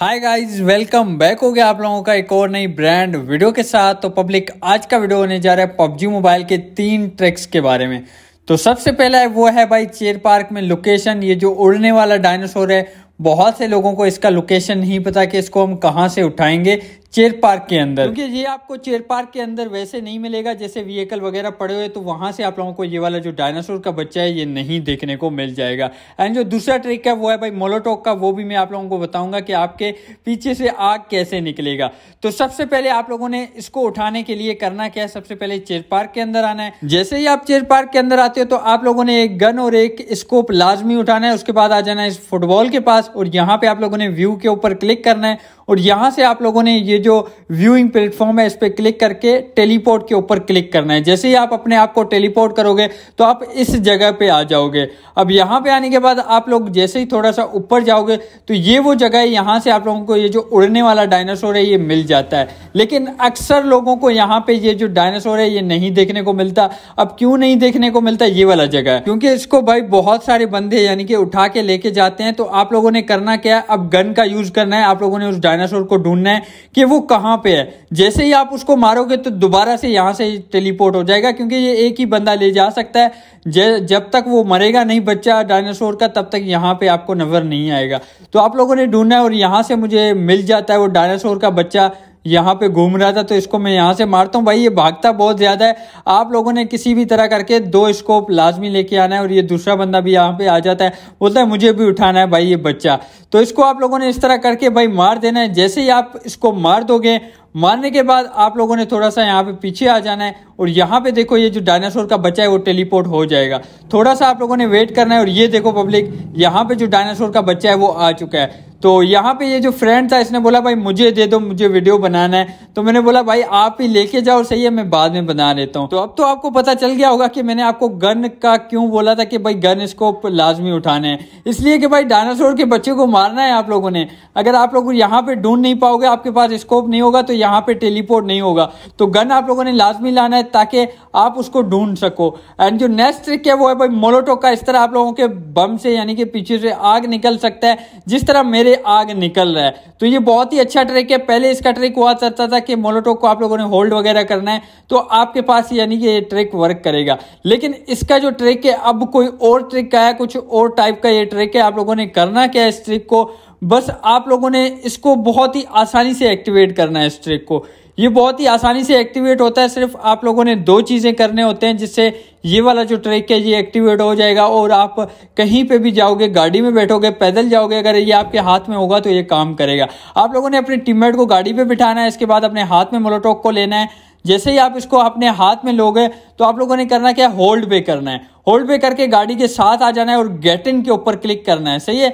hi guys welcome back हो गया आप लोगों का एक और नई ब्रांड वीडियो के साथ तो पब्लिक आज का वीडियो होने जा रहा है पबजी मोबाइल के तीन ट्रिक्स के बारे में तो सबसे पहला है वो है भाई चेयर पार्क में लोकेशन ये जो उड़ने वाला डायनासोर है बहुत से लोगों को इसका लोकेशन नहीं पता कि इसको हम कहाँ से उठाएंगे चेयर पार्क के अंदर क्योंकि ये आपको चेयर पार्क के अंदर वैसे नहीं मिलेगा जैसे व्हीकल वगैरह पड़े हुए तो वहां से आप लोगों को ये वाला जो डायनासोर का बच्चा है ये नहीं देखने को मिल जाएगा एंड जो दूसरा ट्रिक है वो है भाई मोलोटोक का वो भी मैं आप लोगों को बताऊंगा कि आपके पीछे से आग कैसे निकलेगा तो सबसे पहले आप लोगों ने इसको उठाने के लिए करना क्या है सबसे पहले चेयर पार्क के अंदर आना है जैसे ही आप चेयर पार्क के अंदर आते हो तो आप लोगों ने एक गन और एक स्कोप लाजमी उठाना है उसके बाद आ जाना है इस फुटबॉल के पास और यहाँ पे आप लोगों ने व्यू के ऊपर क्लिक करना है और यहाँ से आप लोगों ने ये जो व्यूइंग प्लेटफॉर्म है इस पर क्लिक करके टेलीपोर्ट के ऊपर क्लिक करना है जैसे ही आप अपने आप को टेलीपोर्ट करोगे तो आप इस जगह पे आ जाओगे अब यहाँ पे आने के बाद आप लोग जैसे ही थोड़ा सा ऊपर जाओगे तो ये वो जगह है यहाँ से आप लोगों को ये जो उड़ने वाला डायनासोर है ये मिल जाता है लेकिन अक्सर लोगों को यहाँ पे ये जो डायनासोर है ये नहीं देखने को मिलता अब क्यों नहीं देखने को मिलता ये वाला जगह है क्योंकि इसको भाई बहुत सारे बंदे यानी कि उठा के लेके जाते हैं तो आप लोगों ने करना क्या है अब गन का यूज करना है आप लोगों ने उस डायनासोर को ढूंढना है कि वो कहाँ पे है जैसे ही आप उसको मारोगे तो दोबारा से यहाँ से टेलीपोर्ट हो जाएगा क्योंकि ये एक ही बंदा ले जा सकता है जब तक वो मरेगा नहीं बच्चा डायनासोर का तब तक यहाँ पे आपको नजर नहीं आएगा तो आप लोगों ने ढूंढना है और यहाँ से मुझे मिल जाता है वो डायनासोर का बच्चा यहाँ पे घूम रहा था तो इसको मैं यहाँ से मारता हूँ भाई ये भागता बहुत ज़्यादा है आप लोगों ने किसी भी तरह करके दो स्कोप लाजमी लेके आना है और ये दूसरा बंदा भी यहाँ पे आ जाता है बोलता है मुझे भी उठाना है भाई ये बच्चा तो इसको आप लोगों ने इस तरह करके भाई मार देना है जैसे ही आप इसको मार दोगे मारने के बाद आप लोगों ने थोड़ा सा यहाँ पे पीछे आ जाना है और यहाँ पे देखो ये जो डायनासोर का बच्चा है वो टेलीपोर्ट हो जाएगा थोड़ा सा आप लोगों ने वेट करना है और ये देखो पब्लिक यहाँ पे जो डायनासोर का बच्चा है वो आ चुका है तो यहाँ पे ये जो फ्रेंड था इसने बोला भाई मुझे दे दो मुझे वीडियो बनाना है तो मैंने बोला भाई आप ही लेके जाओ सही है मैं बाद में बना लेता हूँ तो अब तो आपको पता चल गया होगा कि मैंने आपको गन का क्यों बोला था कि भाई गन इसको लाजमी उठाना है इसलिए कि भाई डायनासोर के बच्चे को मारना है आप लोगों ने अगर आप लोग यहाँ पे ढूंढ नहीं पाओगे आपके पास स्कोप नहीं होगा तो यहाँ पे टेलीपोर्ट नहीं होगा तो गन आप लोगों ने लाजमी लाना है ताकि आप उसको ढूंढ सको एंड जो नेक्स्ट ट्रिक है वो है भाई मोलोटो का इस तरह आप लोगों के बम से यानी कि पीछे से आग निकल सकता है जिस तरह मेरे पहले आग निकल रहा है तो ये बहुत ही अच्छा ट्रिक है पहले इसका ट्रिक हुआ करता था कि मोलोटो को आप लोगों ने होल्ड वगैरह करना है तो आपके पास यानी कि ये ट्रिक वर्क करेगा लेकिन इसका जो ट्रिक है अब कोई और ट्रिक का है कुछ और टाइप का ये ट्रिक है आप लोगों ने करना क्या है इस ट्रिक को बस आप लोगों ने इसको बहुत ही आसानी से एक्टिवेट करना है इस ट्रिक को ये बहुत ही आसानी से एक्टिवेट होता है सिर्फ आप लोगों ने दो चीज़ें करने होते हैं जिससे ये वाला जो ट्रैक है ये एक्टिवेट हो जाएगा और आप कहीं पे भी जाओगे गाड़ी में बैठोगे पैदल जाओगे अगर ये आपके हाथ में होगा तो ये काम करेगा आप लोगों ने अपने टीममेट को गाड़ी पे बिठाना है इसके बाद अपने हाथ में मोलोटोक को लेना है जैसे ही आप इसको अपने हाथ में लोगे तो आप लोगों ने करना क्या होल्ड पे करना है होल्ड पे करके गाड़ी के साथ आ जाना है और गेट इन के ऊपर क्लिक करना है सही है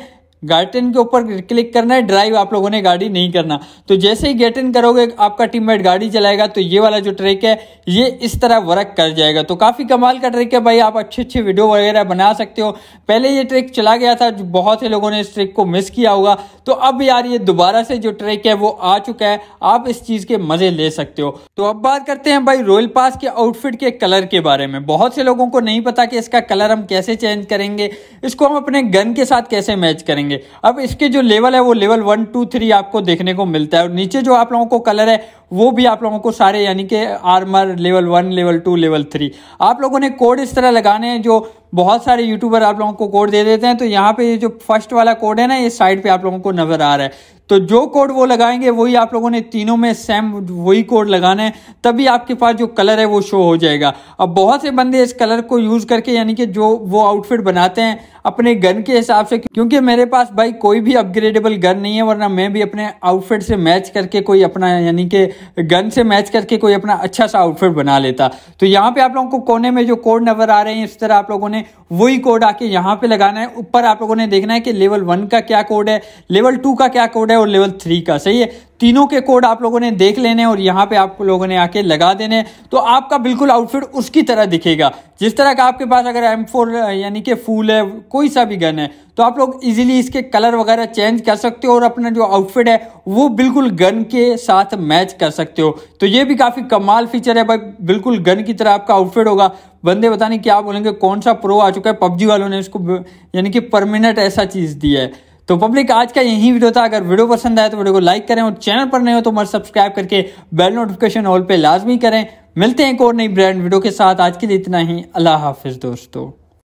गार्टन के ऊपर क्लिक करना है ड्राइव आप लोगों ने गाड़ी नहीं करना तो जैसे ही गेट इन करोगे आपका टीममेट गाड़ी चलाएगा तो ये वाला जो ट्रेक है ये इस तरह वर्क कर जाएगा तो काफ़ी कमाल का ट्रेक है भाई आप अच्छे अच्छे वीडियो वगैरह बना सकते हो पहले ये ट्रेक चला गया था बहुत से लोगों ने इस ट्रिक को मिस किया होगा तो अब यार ये दोबारा से जो ट्रेक है वो आ चुका है आप इस चीज़ के मज़े ले सकते हो तो अब बात करते हैं भाई रॉयल पास के आउटफिट के कलर के बारे में बहुत से लोगों को नहीं पता कि इसका कलर हम कैसे चेंज करेंगे इसको हम अपने गन के साथ कैसे मैच करेंगे अब इसके जो लेवल है वो लेवल वन टू थ्री आपको देखने को मिलता है और नीचे जो आप लोगों को कलर है वो भी आप लोगों को सारे यानी कि armour level one level two level three आप लोगों ने कोड इस तरह लगाने हैं जो बहुत सारे यूट्यूबर आप लोगों को कोड दे देते हैं तो यहाँ पे ये जो फर्स्ट वाला कोड है ना ये साइड पे आप लोगों को नजर आ रहा है तो जो कोड वो लगाएंगे वही आप लोगों ने तीनों में सेम वही कोड लगाना है तभी आपके पास जो कलर है वो शो हो जाएगा अब बहुत से बंदे इस कलर को यूज़ करके यानी कि जो वो आउटफिट बनाते हैं अपने गन के हिसाब से क्योंकि मेरे पास भाई कोई भी अपग्रेडेबल गन नहीं है वरना मैं भी अपने आउटफिट से मैच करके कोई अपना यानी कि गन से मैच करके कोई अपना अच्छा सा आउटफिट बना लेता तो यहाँ पे आप लोगों को कोने में जो कोड नंबर आ रहे हैं इस तरह आप लोगों ने वही कोड आके यहाँ पे लगाना है ऊपर आप लोगों ने देखना है कि लेवल वन का क्या कोड है लेवल टू का क्या कोड है और लेवल थ्री का सही है तीनों के कोड आप लोगों ने देख लेने और यहाँ पे आप लोगों ने आके लगा देने तो आपका बिल्कुल आउटफिट उसकी तरह दिखेगा जिस तरह का आपके पास अगर एम फोर यानी कि फूल है कोई सा भी गन है तो आप लोग इजीली इसके कलर वगैरह चेंज कर सकते हो और अपना जो आउटफिट है वो बिल्कुल गन के साथ मैच कर सकते हो तो ये भी काफ़ी कमाल फीचर है भाई बिल्कुल गन की तरह आपका आउटफिट होगा बंदे बताने नहीं क्या बोलेंगे कौन सा प्रो आ चुका है पबजी वालों ने इसको यानी कि परमानेंट ऐसा चीज़ दी है तो पब्लिक आज का यही वीडियो था अगर वीडियो पसंद आए तो वीडियो को लाइक करें और चैनल पर नए हो तो हमारे सब्सक्राइब करके बेल नोटिफिकेशन ऑल पे लाजमी करें मिलते हैं एक और नई ब्रांड वीडियो के साथ आज के लिए इतना ही अल्लाह हाफिज़ दोस्तों